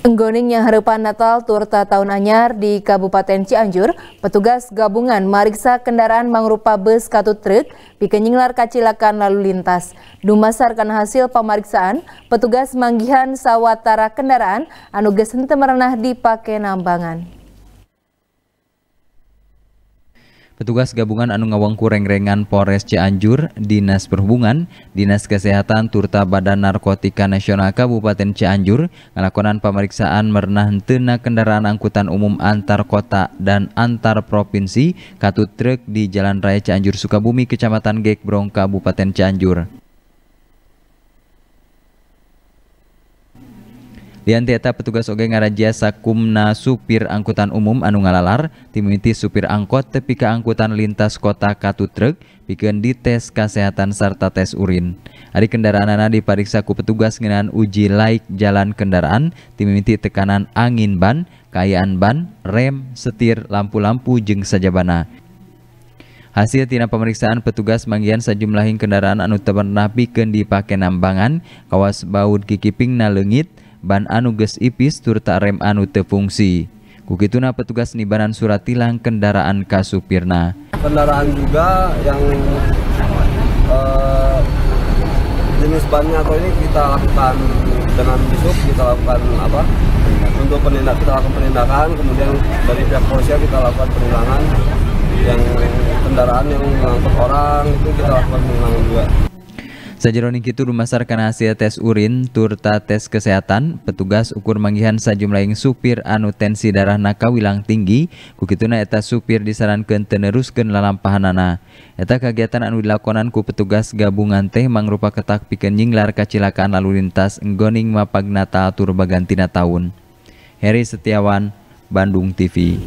Enggoning yang harapan Natal Turta Tahun Anyar di Kabupaten Cianjur, petugas gabungan meriksa kendaraan mangrupa bus katut truk pikenyinglar kacilakan lalu lintas. Dumasarkan hasil pemeriksaan, petugas manggihan sawatara kendaraan anuges hente merenah dipakai Nambangan. Petugas gabungan anu ngawangku Polres Cianjur, Dinas Perhubungan, Dinas Kesehatan Turta Badan Narkotika Nasional Kabupaten Cianjur melakukan pemeriksaan merenah tena kendaraan angkutan umum antar kota dan antar provinsi katut truk di Jalan Raya Cianjur Sukabumi Kecamatan Gekbrong Kabupaten Cianjur. Diantieta petugas oge ngaraja sakumna supir angkutan umum anu ngalalar timiti supir angkot ka angkutan lintas kota Katutrek bikin di tes kesehatan serta tes urin. Hari kendaraan anak dipariksa ku petugas ngenan uji laik jalan kendaraan timiti tekanan angin ban, kayaan ban, rem, setir, lampu-lampu jeng sajabana. Hasil tina pemeriksaan petugas manggian sajumlahing kendaraan anu pernah bikin dipake nambangan kawas baut kikiping na lengit, ban anu ges ipis turta rem anu tefungsi Kukituna petugas nibanan surat tilang kendaraan kasupirna kendaraan juga yang uh, jenis bannya atau ini kita lakukan dengan besok kita lakukan apa untuk penindak kita lakukan penindakan kemudian dari pihak polisi kita lakukan penilangan yang kendaraan yang mengangkut orang itu kita lakukan penilangan juga Sajeroning itu dumasarkan hasil tes urin, turta tes kesehatan, petugas ukur manggihan sajumlahing supir anu tensi darah nakawilang tinggi, kukituna eta supir disarankan teneruskan lalampahanana. Eta kegiatan anu dilakonan ku petugas gabungan teh mangrupa ketak pikeun nyinglar kacilakaan lalu lintas natal tur bagantina tahun. Heri Setiawan, Bandung TV.